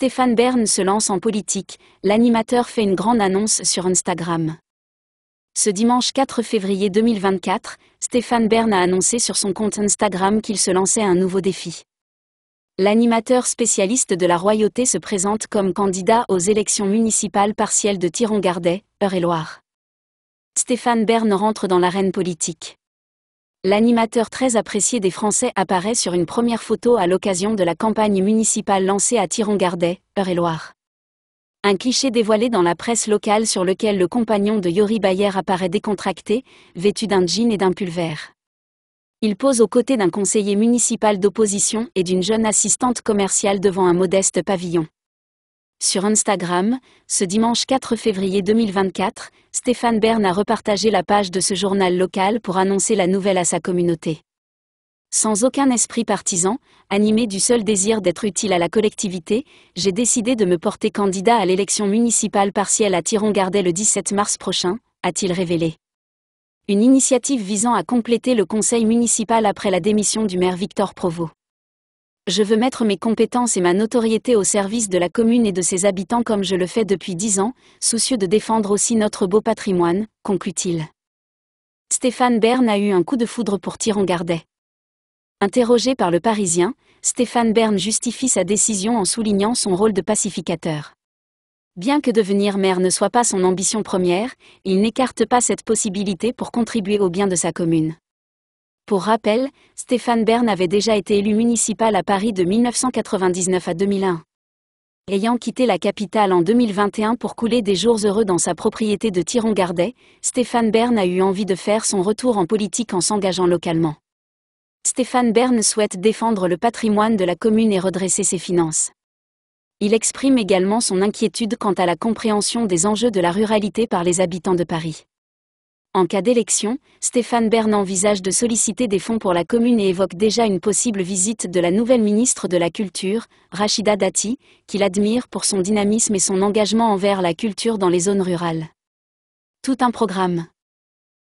Stéphane Bern se lance en politique, l'animateur fait une grande annonce sur Instagram. Ce dimanche 4 février 2024, Stéphane Bern a annoncé sur son compte Instagram qu'il se lançait un nouveau défi. L'animateur spécialiste de la royauté se présente comme candidat aux élections municipales partielles de Tiron-Gardet, Eure-et-Loire. Stéphane Bern rentre dans l'arène politique. L'animateur très apprécié des Français apparaît sur une première photo à l'occasion de la campagne municipale lancée à Tiron-Gardet, Eure-et-Loire. Un cliché dévoilé dans la presse locale sur lequel le compagnon de Yori Bayer apparaît décontracté, vêtu d'un jean et d'un pull vert. Il pose aux côtés d'un conseiller municipal d'opposition et d'une jeune assistante commerciale devant un modeste pavillon. Sur Instagram, ce dimanche 4 février 2024, Stéphane Bern a repartagé la page de ce journal local pour annoncer la nouvelle à sa communauté. Sans aucun esprit partisan, animé du seul désir d'être utile à la collectivité, j'ai décidé de me porter candidat à l'élection municipale partielle à tiron le 17 mars prochain, a-t-il révélé. Une initiative visant à compléter le conseil municipal après la démission du maire Victor Provost je veux mettre mes compétences et ma notoriété au service de la commune et de ses habitants comme je le fais depuis dix ans, soucieux de défendre aussi notre beau patrimoine, conclut-il. Stéphane Bern a eu un coup de foudre pour Tyron Gardet. Interrogé par le Parisien, Stéphane Bern justifie sa décision en soulignant son rôle de pacificateur. Bien que devenir maire ne soit pas son ambition première, il n'écarte pas cette possibilité pour contribuer au bien de sa commune. Pour rappel, Stéphane Bern avait déjà été élu municipal à Paris de 1999 à 2001. Ayant quitté la capitale en 2021 pour couler des jours heureux dans sa propriété de Tiron-Gardet, Stéphane Bern a eu envie de faire son retour en politique en s'engageant localement. Stéphane Bern souhaite défendre le patrimoine de la commune et redresser ses finances. Il exprime également son inquiétude quant à la compréhension des enjeux de la ruralité par les habitants de Paris. En cas d'élection, Stéphane Bern envisage de solliciter des fonds pour la commune et évoque déjà une possible visite de la nouvelle ministre de la Culture, Rachida Dati, qu'il admire pour son dynamisme et son engagement envers la culture dans les zones rurales. Tout un programme.